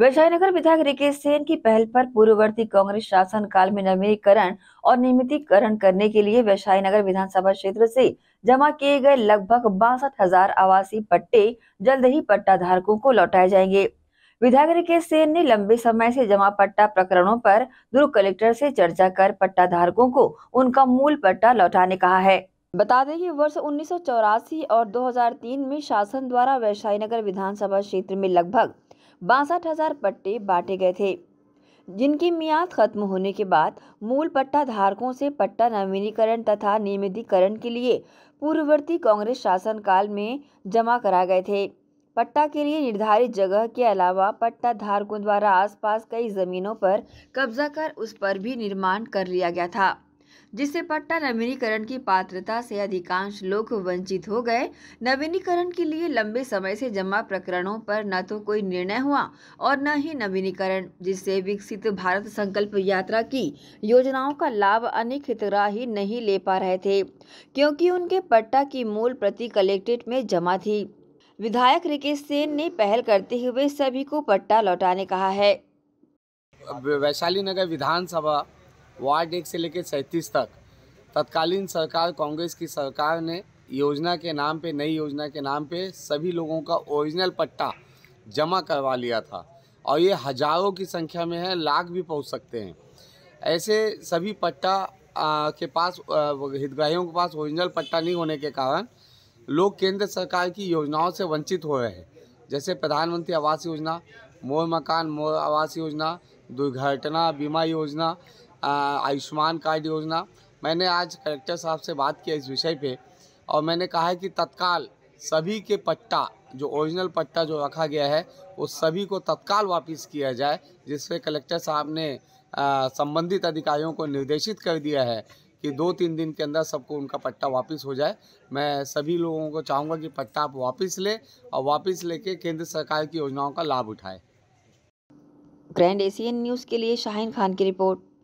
वैशाली नगर विधायक रिकेश सेन की पहल पर पूर्ववर्ती कांग्रेस शासन काल में नवीनीकरण और नियमितीकरण करने के लिए वैशाली नगर विधानसभा क्षेत्र से जमा किए गए लगभग बासठ हजार आवासीय पट्टे जल्द ही पट्टा धारकों को लौटाए जाएंगे विधायक रिकेश सेन ने लंबे समय से जमा पट्टा प्रकरणों पर दुर्ग कलेक्टर से चर्चा कर पट्टा धारकों को उनका मूल पट्टा लौटाने कहा है बता दें कि वर्ष उन्नीस और 2003 में शासन द्वारा वैशाली नगर विधानसभा क्षेत्र में लगभग बासठ हजार पट्टे बांटे गए थे जिनकी मियाद खत्म होने के बाद मूल पट्टा धारकों से पट्टा नवीनीकरण तथा नियमितीकरण के लिए पूर्ववर्ती कांग्रेस शासनकाल में जमा करा गए थे पट्टा के लिए निर्धारित जगह के अलावा पट्टा धारकों द्वारा आसपास कई ज़मीनों पर कब्जा कर उस पर भी निर्माण कर लिया गया था जिससे पट्टा नवीनीकरण की पात्रता से अधिकांश लोग वंचित हो गए नवीनीकरण के लिए लंबे समय से जमा प्रकरणों पर न तो कोई निर्णय हुआ और न ही नवीनीकरण जिससे विकसित भारत संकल्प यात्रा की योजनाओं का लाभ अनेक हितग्राही नहीं ले पा रहे थे क्योंकि उनके पट्टा की मूल प्रति कलेक्ट्रेट में जमा थी विधायक रिकेश सेन ने पहल करते हुए सभी को पट्टा लौटाने कहा है वैशाली नगर विधानसभा वार्ड एक से लेकर सैंतीस तक तत्कालीन सरकार कांग्रेस की सरकार ने योजना के नाम पे नई योजना के नाम पे सभी लोगों का ओरिजिनल पट्टा जमा करवा लिया था और ये हज़ारों की संख्या में है लाख भी पहुंच सकते हैं ऐसे सभी पट्टा आ, के पास हितग्राहियों के पास ओरिजिनल पट्टा नहीं होने के कारण लोग केंद्र सरकार की योजनाओं से वंचित हो रहे हैं जैसे प्रधानमंत्री आवास योजना मोर मकान मोर आवास योजना दुर्घटना बीमा योजना आयुष्मान कार्ड योजना मैंने आज कलेक्टर साहब से बात किया इस विषय पे और मैंने कहा है कि तत्काल सभी के पट्टा जो ओरिजिनल पट्टा जो रखा गया है वो सभी को तत्काल वापस किया जाए जिससे कलेक्टर साहब ने संबंधित अधिकारियों को निर्देशित कर दिया है कि दो तीन दिन के अंदर सबको उनका पट्टा वापस हो जाए मैं सभी लोगों को चाहूँगा कि पट्टा आप वापस ले और वापस लेके केंद्र सरकार की योजनाओं का लाभ उठाए ग्रैंड एशियन न्यूज़ के लिए शाहिन खान की रिपोर्ट